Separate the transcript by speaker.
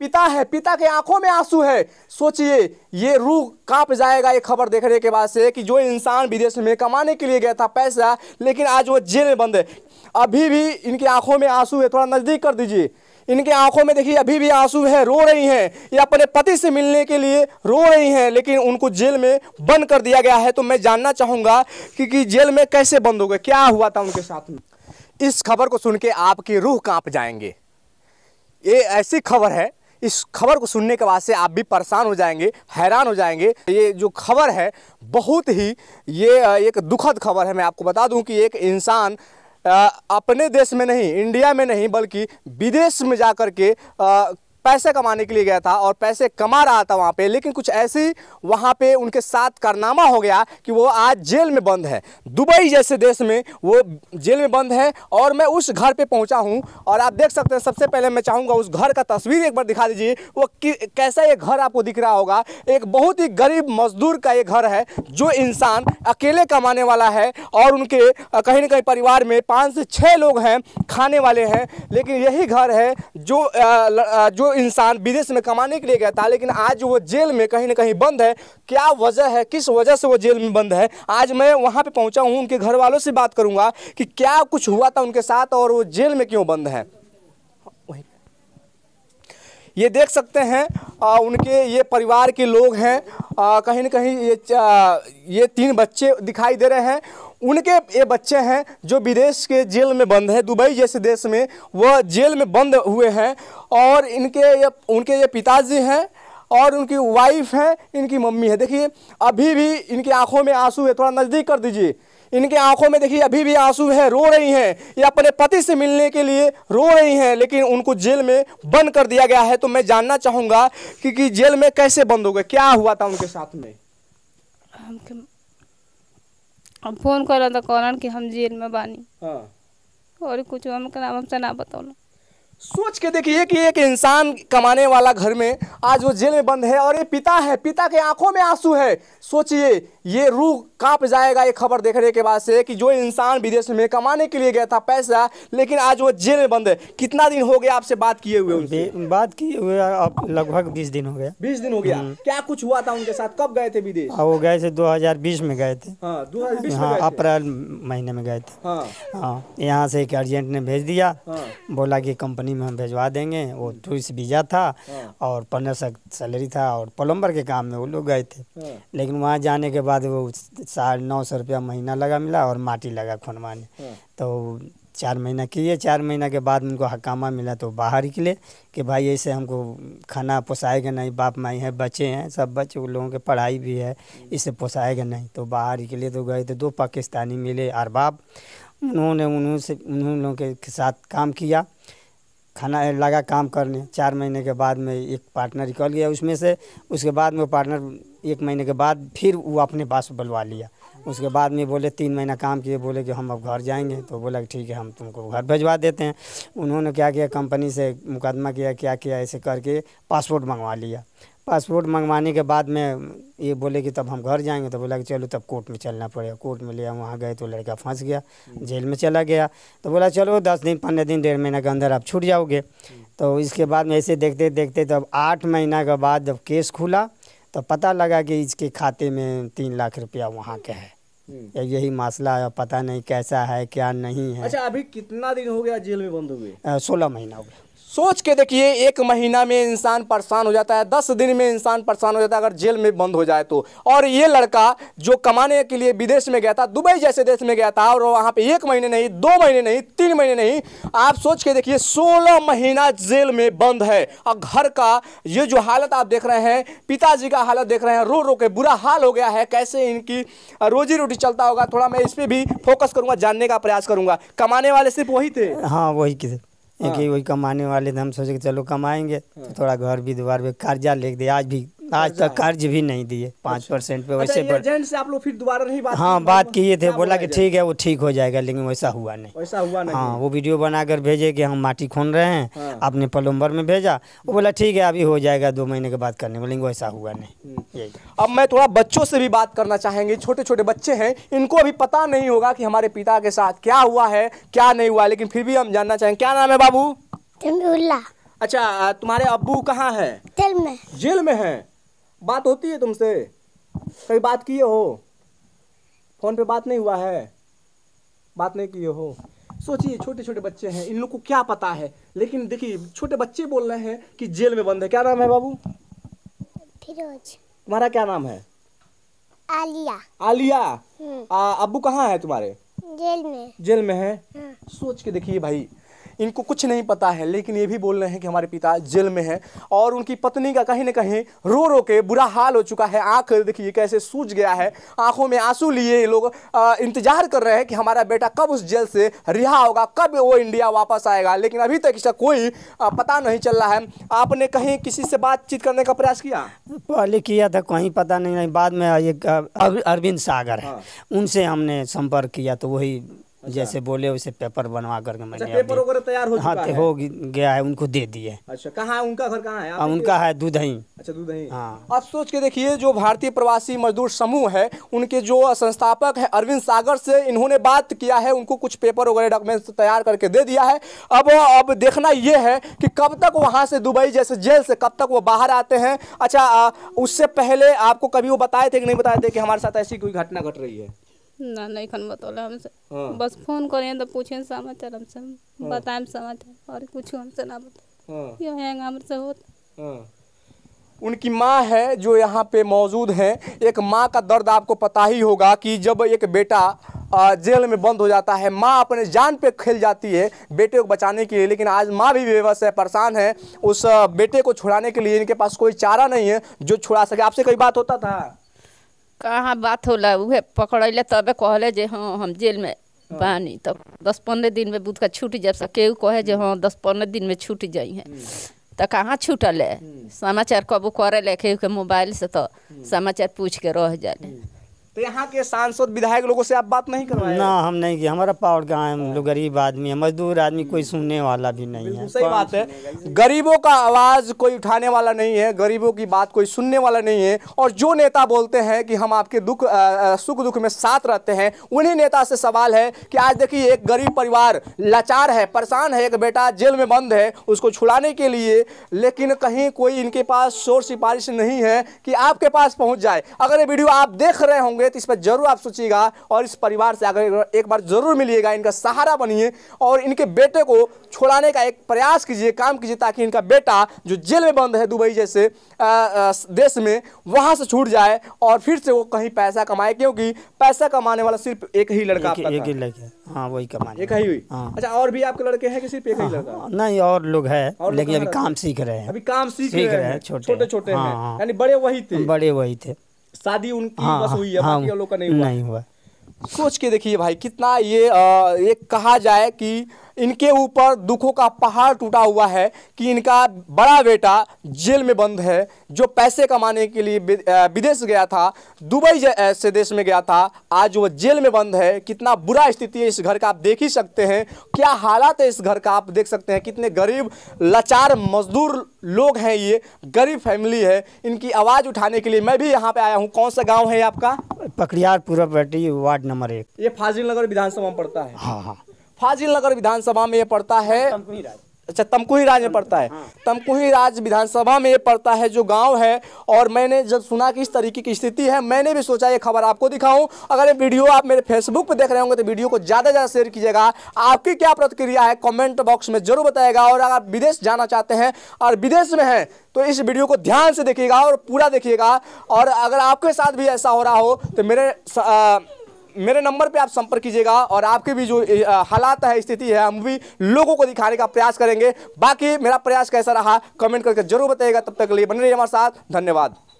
Speaker 1: पिता है पिता के आंखों में आंसू है सोचिए ये रूह कांप जाएगा ये खबर देखने के बाद से कि जो इंसान विदेश में कमाने के लिए गया था पैसा लेकिन आज वो जेल में बंद है अभी भी इनकी आंखों में आंसू है थोड़ा नज़दीक कर दीजिए इनके आंखों में देखिए अभी भी आंसू है रो रही हैं ये अपने पति से मिलने के लिए रो रही हैं लेकिन उनको जेल में बंद कर दिया गया है तो मैं जानना चाहूँगा कि, कि जेल में कैसे बंद हो गए क्या हुआ था उनके साथ में इस खबर को सुन के आपकी रूह कांप जाएंगे ये ऐसी खबर है इस खबर को सुनने के बाद से आप भी परेशान हो जाएंगे हैरान हो जाएंगे ये जो खबर है बहुत ही ये एक दुखद खबर है मैं आपको बता दूं कि एक इंसान अपने देश में नहीं इंडिया में नहीं बल्कि विदेश में जा कर के पैसे कमाने के लिए गया था और पैसे कमा रहा था वहाँ पे लेकिन कुछ ऐसी वहाँ पे उनके साथ कारनामा हो गया कि वो आज जेल में बंद है दुबई जैसे देश में वो जेल में बंद है और मैं उस घर पे पहुँचा हूँ और आप देख सकते हैं सबसे पहले मैं चाहूँगा उस घर का तस्वीर एक बार दिखा दीजिए वो कैसा ये घर आपको दिख रहा होगा एक बहुत ही गरीब मजदूर का ये घर है जो इंसान अकेले कमाने वाला है और उनके कहीं ना कहीं परिवार में पाँच से छः लोग हैं खाने वाले हैं लेकिन यही घर है जो जो इंसान विदेश में कमाने के लिए गया था लेकिन आज वो जेल में कहीं ना कहीं बंद है क्या वजह है किस वजह से वो जेल में बंद है आज मैं वहाँ पर पहुँचा हूँ उनके घर वालों से बात करूँगा कि क्या कुछ हुआ था उनके साथ और वो जेल में क्यों बंद है ये देख सकते हैं आ, उनके ये परिवार के लोग हैं कहीं ना कहीं ये ये तीन बच्चे दिखाई दे रहे हैं उनके ये बच्चे हैं जो विदेश के जेल में बंद है दुबई जैसे देश में वह जेल में बंद हुए हैं और इनके ये उनके ये पिताजी हैं और उनकी वाइफ हैं इनकी मम्मी है देखिए अभी भी इनकी आंखों में आंसू है थोड़ा नज़दीक कर दीजिए इनके आंखों में देखिए अभी भी आंसू है रो रही हैं ये अपने पति से मिलने के लिए रो रही हैं लेकिन उनको जेल में बंद कर दिया गया है तो मैं जानना चाहूँगा कि, कि जेल में कैसे बंद हो गए क्या हुआ था उनके साथ में
Speaker 2: हम फोन करल त तो कॉलन कि हम जेल में बानी
Speaker 1: हाँ।
Speaker 2: और कुछ हम के नाम हमसे ना बतौलन
Speaker 1: सोच के देखिए कि एक इंसान कमाने वाला घर में आज वो जेल में बंद है और ये पिता है पिता के आंखों में आंसू है सोचिए ये रूह कांप जाएगा ये खबर देखने के बाद से कि जो इंसान विदेश में कमाने के लिए गया था पैसा लेकिन आज वो जेल में बंद है कितना दिन हो गया आपसे बात किए हुए उनसे बात किए हुए
Speaker 2: अब लगभग बीस दिन हो गया बीस दिन हो गया हम्म।
Speaker 1: क्या कुछ हुआ था उनके साथ कब गए थे विदेश हाँ,
Speaker 2: वो गए थे दो में गए थे हाँ, हाँ अप्रैल महीने में गए थे हाँ। यहाँ से एक अर्जेंट ने भेज दिया बोला कि कंपनी कंपनी में हम भिजवा देंगे वो टूरिस्ट हम्म। तो वीज़ा था हाँ। और पंद्रह सौ सैलरी था और प्लम्बर के काम में वो लोग गए थे हाँ। लेकिन वहाँ जाने के बाद वो साढ़े नौ सौ रुपया महीना लगा मिला और माटी लगा खुनवाने हाँ। तो चार महीना किए चार महीना के बाद उनको हकामा मिला तो बाहर निकले कि भाई ऐसे हमको खाना पोसाएगा नहीं बाप माई हैं बच्चे हैं सब बच्चे उन लोगों के पढ़ाई भी है इसे पोसाएगा नहीं तो बाहर निकले तो गए तो दो पाकिस्तानी मिले अरबाब उन्होंने उन्होंने उन्होंने लोगों के साथ काम किया खाना लगा काम करने चार महीने के बाद में एक पार्टनर निकल गया उसमें से उसके बाद में पार्टनर एक महीने के बाद फिर वो अपने पास बुलवा लिया उसके बाद में बोले तीन महीना काम किए बोले कि हम अब घर जाएंगे तो बोला ठीक है हम तुमको घर भिजवा देते हैं उन्होंने क्या किया कंपनी से मुकदमा किया क्या किया ऐसे करके पासपोर्ट मंगवा लिया पासपोर्ट मंगवाने के बाद में ये बोले कि तब हम घर जाएंगे तो बोला कि चलो तब कोर्ट में चलना पड़ेगा कोर्ट में लिया वहाँ गए तो लड़का फंस गया हम्म। जेल में चला गया तो बोला चलो दस दिन पंद्रह दिन डेढ़ महीना के अंदर आप छूट जाओगे हम्म। तो इसके बाद में ऐसे देखते देखते तब आठ महीना के बाद जब केस खुला तो पता लगा कि इसके खाते में तीन लाख रुपया वहाँ के है हम्म। यही मसला है पता नहीं कैसा है क्या नहीं है अच्छा अभी
Speaker 1: कितना दिन हो गया जेल में बंद हुए
Speaker 2: सोलह महीना हो गया सोच के देखिए एक महीना में
Speaker 1: इंसान परेशान हो जाता है दस दिन में इंसान परेशान हो जाता है अगर जेल में बंद हो जाए तो और ये लड़का जो कमाने के लिए विदेश में गया था दुबई जैसे देश में गया था और वहाँ पे एक महीने नहीं दो महीने नहीं तीन महीने नहीं आप सोच के देखिए सोलह महीना जेल में बंद है और घर का ये जो हालत आप देख रहे हैं पिताजी का हालत देख रहे हैं रो रो के बुरा हाल हो गया है कैसे इनकी रोजी रोटी चलता होगा थोड़ा मैं इस पर भी फोकस करूँगा जानने का प्रयास करूँगा कमाने
Speaker 2: वाले सिर्फ वही थे हाँ वही किसी हाँ। एक ही वही कमाने वाले थे हम सोचे कि चलो कमाएंगे हाँ। तो थोड़ा घर भी द्वार भी कर्जा ले दे आज भी आज तक कर्ज भी नहीं दिए अच्छा। पाँच परसेंट पे अच्छा, वैसे
Speaker 1: से आप लोग फिर दोबारा नहीं बात हाँ बात किए थे बोला कि
Speaker 2: ठीक है वो ठीक हो जाएगा लेकिन वैसा हुआ नहीं वैसा हुआ नहीं हाँ वो वीडियो बनाकर भेजे कि हम माटी खोन रहे हैं हाँ। आपने पलम्बर में भेजा वो बोला ठीक है अभी हो जाएगा दो महीने के बाद करने में लेकिन वैसा हुआ नहीं हम्म। अब मैं थोड़ा बच्चों से भी बात करना
Speaker 1: चाहेंगे छोटे छोटे बच्चे हैं इनको अभी पता नहीं होगा कि हमारे पिता के साथ क्या हुआ है क्या नहीं हुआ लेकिन फिर भी हम जानना चाहेंगे क्या नाम है बाबू अच्छा तुम्हारे अबू कहाँ है जेल में जेल में है बात होती है तुमसे कभी बात किए हो फ़ोन पे बात नहीं हुआ है बात नहीं किए हो सोचिए छोटे छोटे बच्चे हैं इन लोग को क्या पता है लेकिन देखिए छोटे बच्चे बोल रहे हैं कि जेल में बंद है क्या नाम है बाबू
Speaker 2: फिरोज
Speaker 1: तुम्हारा क्या नाम है आलिया आलिया
Speaker 2: हम्म।
Speaker 1: आ, अबू कहाँ है तुम्हारे
Speaker 2: जेल में जेल में है हाँ।
Speaker 1: सोच के देखिए भाई इनको कुछ नहीं पता है लेकिन ये भी बोल रहे हैं कि हमारे पिता जेल में हैं और उनकी पत्नी का कहीं ना कहीं रो रो के बुरा हाल हो चुका है आँख देखिए कैसे सूझ गया है आँखों में आंसू लिए लोग इंतजार कर रहे हैं कि हमारा बेटा कब उस जेल से रिहा होगा कब वो इंडिया वापस आएगा लेकिन अभी तक इसका कोई पता नहीं चल रहा है आपने कहीं किसी से बातचीत करने का प्रयास किया
Speaker 2: पहले किया था कहीं पता नहीं बाद में एक अरविंद सागर है हाँ। उनसे हमने संपर्क किया तो वही अच्छा। जैसे बोले वैसे पेपर बनवा करके मैंने अच्छा, पेपर वगैरह तैयार हो हाँ तो हो गया है उनको दे दिए
Speaker 1: अच्छा कहाँ है उनका घर कहाँ है आ, हाँ, उनका है
Speaker 2: दुधई अच्छा दुधई हाँ
Speaker 1: आप सोच के देखिए जो भारतीय प्रवासी मजदूर समूह है उनके जो संस्थापक है अरविंद सागर से इन्होंने बात किया है उनको कुछ पेपर वगैरह डॉक्यूमेंट्स तैयार करके दे दिया है अब अब देखना ये है कि कब तक वहाँ से दुबई जैसे जेल से कब तक वो बाहर आते हैं अच्छा उससे पहले आपको कभी वो बताए थे कि नहीं बताए थे कि हमारे साथ ऐसी कोई घटना घट रही है
Speaker 2: ना नहीं खन बतौला हमसे हाँ। बस फोन करें तो पूछे समाचार हमसे हाँ। बताएं समाचार और कुछ हमसे ना बता हाँ। यह हमसे होता
Speaker 1: हाँ। उनकी माँ है जो यहाँ पे मौजूद हैं एक माँ का दर्द आपको पता ही होगा कि जब एक बेटा जेल में बंद हो जाता है माँ अपने जान पे खेल जाती है बेटे को बचाने के लिए लेकिन आज माँ भी बेबस है परेशान है उस बेटे को छुड़ाने के लिए इनके पास कोई चारा नहीं है जो छुड़ा सके आपसे कोई बात होता था
Speaker 2: कहाँ बात होला उहे पकड़ैले तबे कहले जे हाँ हम जेल में बानी तब दस पंद्रह दिन में बुध का छूट जाए सब केहू कहे जे हाँ दस पंद्रह दिन में छूट जाई है हम्म। तो कहाँ छूटल है हम्म। समाचार कबू करे ले केहू के मोबाइल से तो हम्म। समाचार पूछ के रह जाले तो यहाँ के सांसद विधायक लोगों से आप बात नहीं रहे ना हम नहीं किए हमारा पावर गाँव है हम लोग गरीब आदमी है मजदूर आदमी कोई सुनने वाला भी नहीं है सही बात है गरीबों का आवाज़ कोई उठाने
Speaker 1: वाला नहीं है गरीबों की बात कोई सुनने वाला नहीं है और जो नेता बोलते हैं कि हम आपके दुख सुख दुख में साथ रहते हैं उन्हीं नेता से सवाल है कि आज देखिए एक गरीब परिवार लाचार है परेशान है एक बेटा जेल में बंद है उसको छुड़ाने के लिए लेकिन कहीं कोई इनके पास शोर सिफारिश नहीं है कि आपके पास पहुँच जाए अगर ये वीडियो आप देख रहे होंगे तो इस पर जरूर आप सोचिएगा और इस परिवार से आकर एक बार जरूर मिलिएगा इनका सहारा बनिए और इनके बेटे को छोड़ाने का एक प्रयास कीजिए काम कीजिए ताकि इनका बेटा जो जेल में बंद है दुबई जैसे आ, आ, देश में वहाँ से छूट जाए और फिर से वो कहीं पैसा कमाए क्योंकि पैसा कमाने वाला सिर्फ एक ही लड़का एक, ही
Speaker 2: लड़का हाँ वही कमाने एक ही हुई हाँ।
Speaker 1: अच्छा और भी आपके लड़के हैं कि सिर्फ एक ही हाँ, लड़का
Speaker 2: हाँ, नहीं और लोग है लेकिन अभी काम सीख रहे हैं अभी काम सीख रहे हैं छोटे
Speaker 1: छोटे हैं यानी बड़े वही थे बड़े वही थे शादी उनकी हाँ, बस हाँ, हुई है हाँ, बाकी लोग का नहीं हुआ नहीं हुआ सोच के देखिए भाई कितना ये आ, ये कहा जाए कि इनके ऊपर दुखों का पहाड़ टूटा हुआ है कि इनका बड़ा बेटा जेल में बंद है जो पैसे कमाने के लिए विदेश गया था दुबई से देश में गया था आज वो जेल में बंद है कितना बुरा स्थिति है इस घर का आप देख ही सकते हैं क्या हालात है इस घर का आप देख सकते हैं कितने गरीब लाचार मजदूर लोग हैं ये गरीब फैमिली है इनकी आवाज़ उठाने के लिए मैं भी यहाँ पे आया हूँ कौन सा गाँव है आपका
Speaker 2: पकड़ियार पूरा वार्ड नंबर एक
Speaker 1: ये फाजिल नगर विधानसभा में पड़ता है हाँ हाँ फाजिल नगर विधानसभा में ये पड़ता है अच्छा तमकुही राज में पड़ता है हाँ। तमकुही राज विधानसभा में ये पड़ता है जो गांव है और मैंने जब सुना कि इस तरीके की स्थिति है मैंने भी सोचा ये खबर आपको दिखाऊं अगर ये वीडियो आप मेरे फेसबुक पर देख रहे होंगे तो वीडियो को ज़्यादा से ज़्यादा शेयर कीजिएगा आपकी क्या प्रतिक्रिया है कॉमेंट बॉक्स में जरूर बताएगा और अगर आप विदेश जाना चाहते हैं और विदेश में हैं तो इस वीडियो को ध्यान से देखिएगा और पूरा देखिएगा और अगर आपके साथ भी ऐसा हो रहा हो तो मेरे मेरे नंबर पे आप संपर्क कीजिएगा और आपके भी जो हालात है स्थिति है हम भी लोगों को दिखाने का प्रयास करेंगे बाकी मेरा प्रयास कैसा रहा कमेंट करके जरूर बताइएगा तब तक के लिए बने रहिए हमारे साथ धन्यवाद